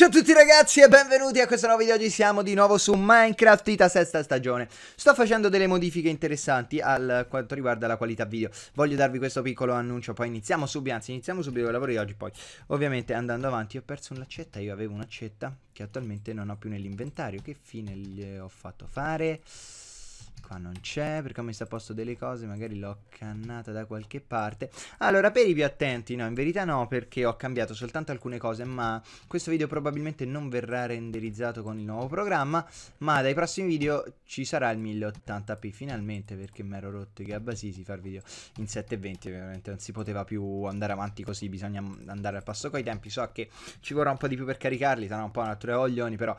Ciao a tutti ragazzi e benvenuti a questo nuovo video, oggi siamo di nuovo su Minecraft Ita sesta stagione Sto facendo delle modifiche interessanti al quanto riguarda la qualità video Voglio darvi questo piccolo annuncio, poi iniziamo subito, anzi iniziamo subito con i lavori di oggi poi Ovviamente andando avanti ho perso un'accetta, io avevo un'accetta che attualmente non ho più nell'inventario Che fine gli ho fatto fare? Qua non c'è perché ho messo a posto delle cose, magari l'ho cannata da qualche parte. Allora, per i più attenti, no, in verità no, perché ho cambiato soltanto alcune cose, ma questo video probabilmente non verrà renderizzato con il nuovo programma, ma dai prossimi video ci sarà il 1080p finalmente, perché mi ero rotto i gabbasisi far video in 720, veramente non si poteva più andare avanti così, bisogna andare al passo coi tempi, so che ci vorrà un po' di più per caricarli, sarà un po' una tre oglioni, però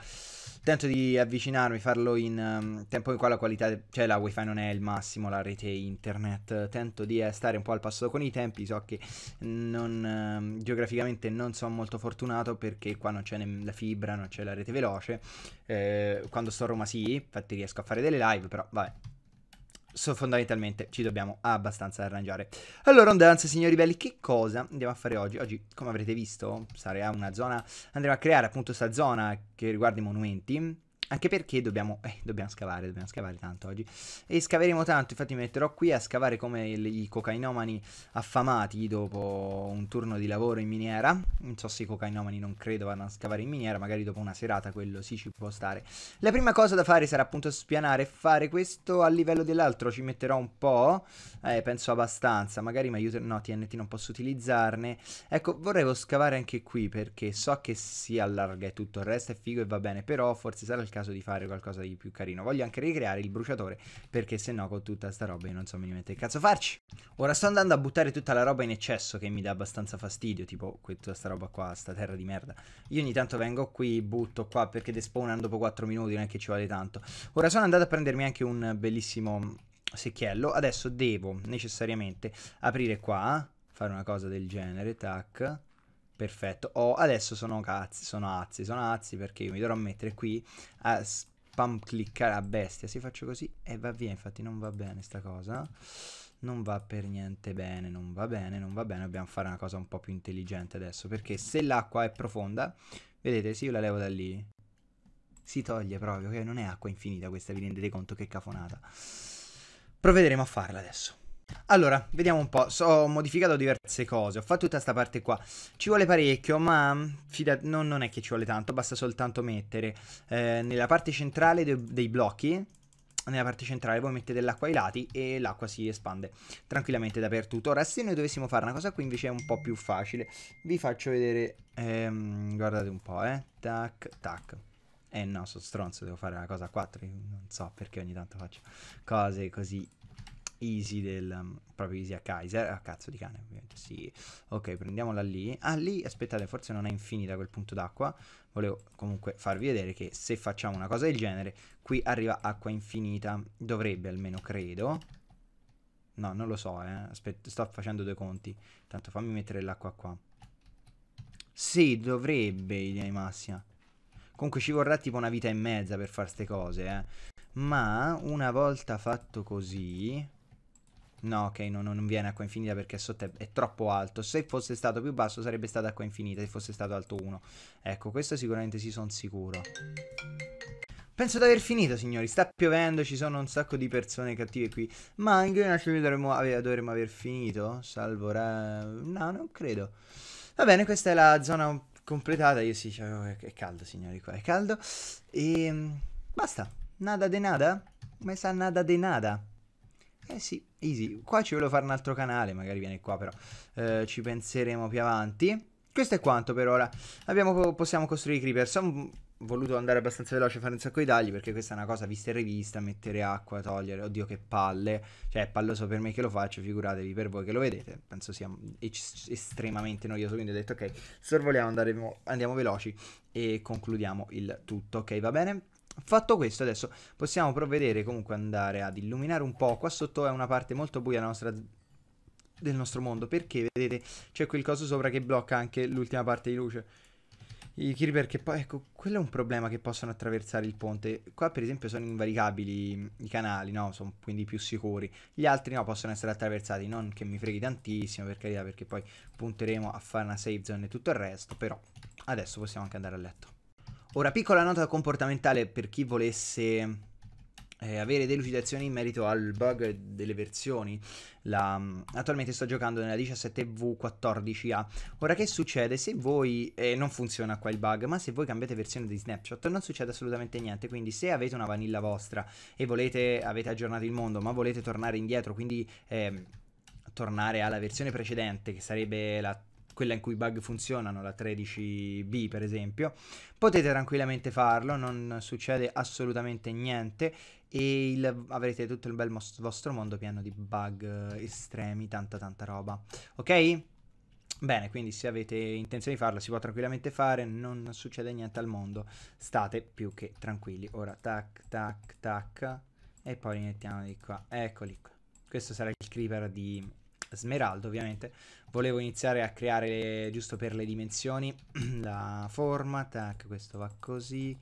tento di avvicinarmi, farlo in um, tempo in cui la qualità... Cioè, cioè la wifi non è il massimo, la rete internet, tento di eh, stare un po' al passo con i tempi, so che non, ehm, geograficamente non sono molto fortunato perché qua non c'è la fibra, non c'è la rete veloce, eh, quando sto a Roma sì, infatti riesco a fare delle live, però vabbè, So, fondamentalmente ci dobbiamo abbastanza arrangiare. Allora, on dance, signori belli, che cosa andiamo a fare oggi? Oggi, come avrete visto, sarà una zona. Andremo a creare appunto questa zona che riguarda i monumenti. Anche perché dobbiamo, eh, dobbiamo scavare, dobbiamo scavare tanto oggi. E scaveremo tanto, infatti mi metterò qui a scavare come i cocainomani affamati dopo un turno di lavoro in miniera. Non so se i cocainomani non credo vanno a scavare in miniera, magari dopo una serata quello sì ci può stare. La prima cosa da fare sarà appunto spianare e fare questo a livello dell'altro. Ci metterò un po', eh, penso abbastanza. Magari mi aiuterò, no TNT non posso utilizzarne. Ecco, vorrei scavare anche qui perché so che si allarga e tutto il resto è figo e va bene, però forse sarà il caso caso di fare qualcosa di più carino. Voglio anche ricreare il bruciatore perché se no con tutta sta roba io non so minimamente che cazzo farci. Ora sto andando a buttare tutta la roba in eccesso che mi dà abbastanza fastidio, tipo tutta sta roba qua, sta terra di merda. Io ogni tanto vengo qui, butto qua perché despawnano dopo 4 minuti, non è che ci vale tanto. Ora sono andato a prendermi anche un bellissimo secchiello. Adesso devo necessariamente aprire qua, fare una cosa del genere, tac Perfetto. Oh, adesso sono cazzi, sono azzi, sono azzi perché io mi dovrò mettere qui a spam cliccare a bestia. Se faccio così e eh, va via, infatti non va bene sta cosa. Non va per niente bene, non va bene, non va bene. Dobbiamo fare una cosa un po' più intelligente adesso perché se l'acqua è profonda, vedete, se io la levo da lì, si toglie proprio, che okay? non è acqua infinita questa, vi rendete conto che cafonata. Provederemo a farla adesso. Allora, vediamo un po'. So, ho modificato diverse cose. Ho fatto tutta questa parte qua. Ci vuole parecchio, ma mm, fida- no, non è che ci vuole tanto. Basta soltanto mettere eh, nella parte centrale de dei blocchi. Nella parte centrale voi mettete l'acqua ai lati e l'acqua si espande tranquillamente dappertutto. Ora, se noi dovessimo fare una cosa qui invece è un po' più facile. Vi faccio vedere. Ehm, guardate un po', eh. Tac, tac. Eh no, sono stronzo, devo fare una cosa a 4. Non so perché ogni tanto faccio cose così Easy del mm, proprio Easy a Kaiser. Ah, cazzo di cane, ovviamente. Sì. Ok, prendiamola lì. Ah, lì, aspettate, forse non è infinita quel punto d'acqua. Volevo comunque farvi vedere che se facciamo una cosa del genere, qui arriva acqua infinita. Dovrebbe almeno, credo. No, non lo so, eh. Aspetta, sto facendo due conti. Tanto fammi mettere l'acqua qua. Sì, dovrebbe, idea di massima. Comunque ci vorrà tipo una vita e mezza per fare queste cose, eh. Ma una volta fatto così... No, ok, no, no, non viene acqua infinita perché sotto è, è, troppo alto. Se fosse stato più basso sarebbe stata acqua infinita, se fosse stato alto 1. Ecco, questo sicuramente si sì, sono sicuro. Penso di aver finito, signori. Sta piovendo, ci sono un sacco di persone cattive qui. Ma anche una dovremmo, dovremmo aver finito. Salvo... Ra... No, non credo. Va bene, questa è la zona completata. Io sì, cioè, è caldo, signori, qua è caldo. E... Ehm, basta. Nada de nada. Ma sa nada de nada. Eh sì, easy. Qua ci volevo fare un altro canale, magari viene qua però. Eh, ci penseremo più avanti. Questo è quanto per ora. Abbiamo, possiamo costruire i creepers. Ho voluto andare abbastanza veloce a fare un sacco di tagli perché questa è una cosa vista e rivista, mettere acqua, togliere. Oddio che palle. Cioè è palloso per me che lo faccio, figuratevi per voi che lo vedete. Penso sia estremamente noioso, quindi ho detto ok, sorvoliamo, andiamo, andiamo veloci e concludiamo il tutto. Ok, va bene? Fatto questo adesso possiamo provvedere comunque andare ad illuminare un po', qua sotto è una parte molto buia nostra, del nostro mondo perché vedete c'è quel coso sopra che blocca anche l'ultima parte di luce. I creeper che poi, ecco, quello è un problema che possono attraversare il ponte. Qua per esempio sono invaricabili i canali, no? Sono quindi più sicuri. Gli altri no, possono essere attraversati, non che mi freghi tantissimo per carità perché poi punteremo a fare una save zone e tutto il resto, però adesso possiamo anche andare a letto. Ora, piccola nota comportamentale per chi volesse eh, avere delucidazioni in merito al bug delle versioni. La, mm, attualmente sto giocando nella 17V14A. Ora che succede? Se voi... Eh, non funziona qua il bug, ma se voi cambiate versione di Snapshot non succede assolutamente niente. Quindi se avete una vanilla vostra e volete... avete aggiornato il mondo, ma volete tornare indietro, quindi... Eh, tornare alla versione precedente che sarebbe la quella in cui i bug funzionano, la 13b per esempio, potete tranquillamente farlo, non succede assolutamente niente e il, avrete tutto il bel vostro mondo pieno di bug eh, estremi, tanta tanta roba, ok? Bene, quindi se avete intenzione di farlo si può tranquillamente fare, non succede niente al mondo, state più che tranquilli. Ora tac tac tac e poi li mettiamo di qua, eccoli qua. Questo sarà il creeper di smeraldo ovviamente, volevo iniziare a creare giusto per le dimensioni la forma, tac, questo va così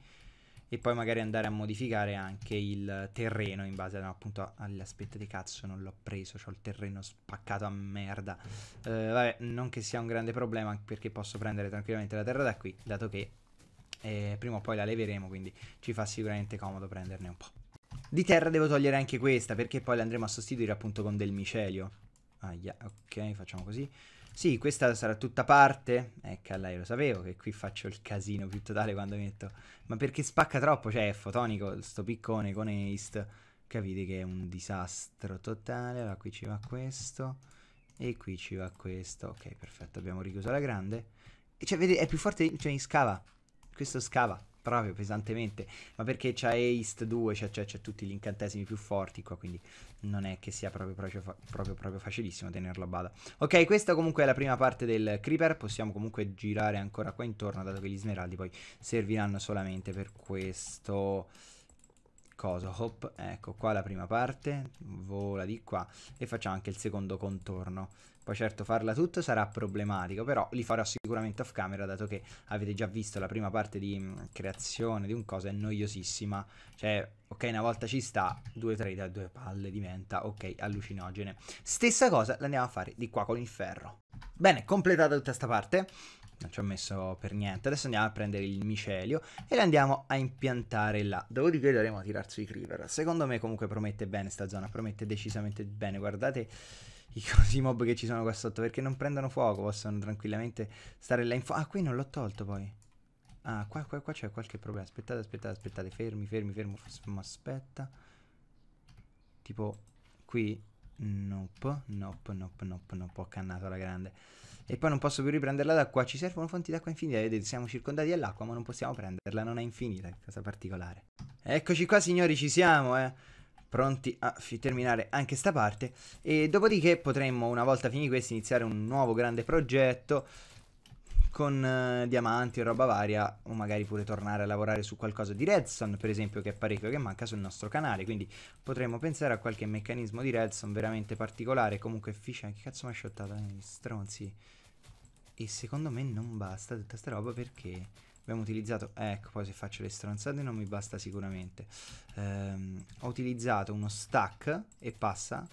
e poi magari andare a modificare anche il terreno in base no, appunto all'aspetto di cazzo non l'ho preso, ho il terreno spaccato a merda eh, vabbè, non che sia un grande problema perché posso prendere tranquillamente la terra da qui dato che eh, prima o poi la leveremo quindi ci fa sicuramente comodo prenderne un po' di terra devo togliere anche questa perché poi la andremo a sostituire appunto con del micelio Ah, yeah, ok, facciamo così. Sì, questa sarà tutta parte. Ecco, lei lo sapevo che qui faccio il casino più totale quando mi metto... Ma perché spacca troppo, cioè è fotonico, sto piccone con East. Capite che è un disastro totale. Allora, qui ci va questo. E qui ci va questo. Ok, perfetto, abbiamo richiuso la grande. E cioè, vedi, è più forte, cioè scava. Questo scava proprio pesantemente, ma perché c'ha East 2, cioè, cioè c'è tutti gli incantesimi più forti qua, quindi non è che sia proprio, proprio, proprio, proprio facilissimo tenerlo a bada. Ok, questa comunque è la prima parte del Creeper, possiamo comunque girare ancora qua intorno, dato che gli smeraldi poi serviranno solamente per questo coso, hop, ecco qua la prima parte, vola di qua e facciamo anche il secondo contorno. Poi certo farla tutta sarà problematico, però li farò sicuramente off camera dato che avete già visto la prima parte di mm, creazione di un cosa è noiosissima. Cioè, ok, una volta ci sta, due trade a due palle diventa, ok, allucinogene. Stessa cosa l'andiamo a fare di qua con il ferro. Bene, completata tutta questa parte non ci ho messo per niente. Adesso andiamo a prendere il micelio e lo andiamo a impiantare là. Dopodiché dovremo tirar sui creeper. Secondo me comunque promette bene sta zona, promette decisamente bene. Guardate i cosi mob che ci sono qua sotto perché non prendono fuoco, possono tranquillamente stare là in fuoco. Ah, qui non l'ho tolto poi. Ah, qua, qua, qua c'è qualche problema. Aspettate, aspettate, aspettate. Fermi, fermi, fermi. Ma aspetta. Tipo, qui. Nope, nope, nope, nope, nope. Ho oh, cannato la grande. E poi non posso più riprenderla d'acqua. Ci servono fonti d'acqua infinite. Vedete, siamo circondati dall'acqua, ma non possiamo prenderla. Non è infinita. Cosa particolare. Eccoci qua, signori, ci siamo, eh pronti a terminare anche sta parte e dopodiché potremmo una volta finiti questi, iniziare un nuovo grande progetto con eh, diamanti e roba varia o magari pure tornare a lavorare su qualcosa di redstone per esempio che è parecchio che manca sul nostro canale quindi potremmo pensare a qualche meccanismo di redstone veramente particolare comunque efficiente che cazzo mi ha sciottato? eh, stronzi e secondo me non basta tutta sta roba perché abbiamo utilizzato eh, ecco poi se faccio le stronzate non mi basta sicuramente ehm, ho utilizzato uno stack e passa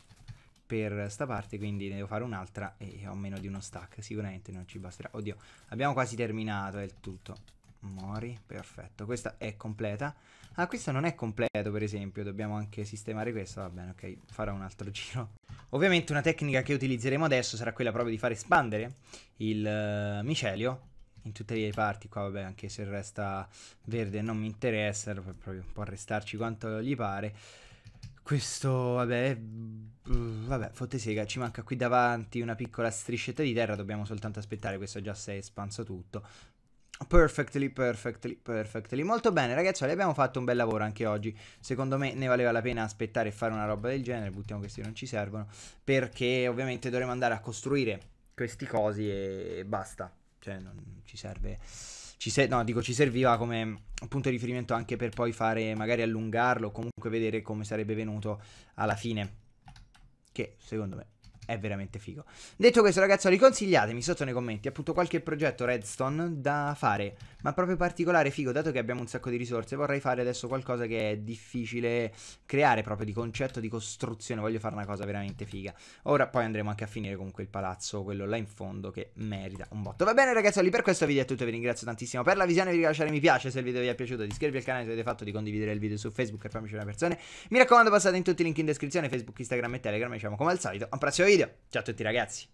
per sta parte quindi ne devo fare un'altra e ho meno di uno stack sicuramente non ci basterà oddio abbiamo quasi terminato è il tutto mori perfetto questa è completa ah questo non è completo per esempio dobbiamo anche sistemare questo va bene ok farò un altro giro ovviamente una tecnica che utilizzeremo adesso sarà quella proprio di far espandere il uh, micelio in tutte le parti qua vabbè anche se resta verde non mi interessa proprio può restarci quanto gli pare questo vabbè mm, vabbè fottesega ci manca qui davanti una piccola striscetta di terra dobbiamo soltanto aspettare questo già si è espanso tutto Perfectly, perfectly, perfectly. Molto bene, ragazzi, abbiamo fatto un bel lavoro anche oggi. Secondo me ne valeva la pena aspettare e fare una roba del genere. Buttiamo questi non ci servono. Perché ovviamente dovremo andare a costruire questi cosi e basta cioè non ci serve, ci se- no dico ci serviva come punto di riferimento anche per poi fare, magari allungarlo, comunque vedere come sarebbe venuto alla fine, che secondo me è veramente figo. Detto questo, ragazzi, consigliatemi sotto nei commenti appunto qualche progetto redstone da fare, ma proprio particolare figo, dato che abbiamo un sacco di risorse, vorrei fare adesso qualcosa che è difficile creare proprio di concetto di costruzione, voglio fare una cosa veramente figa. Ora poi andremo anche a finire comunque il palazzo, quello là in fondo che merita un botto. Va bene, ragazzi, per questo video è tutto, vi ringrazio tantissimo per la visione, vi lasciare mi piace se il video vi è piaciuto, di iscrivervi al canale se avete fatto, di condividere il video su Facebook e farmi una persone. Mi raccomando, passate in tutti i link in descrizione, Facebook, Instagram e Telegram, diciamo come al solito. un prossimo video video. Ciao a tutti ragazzi.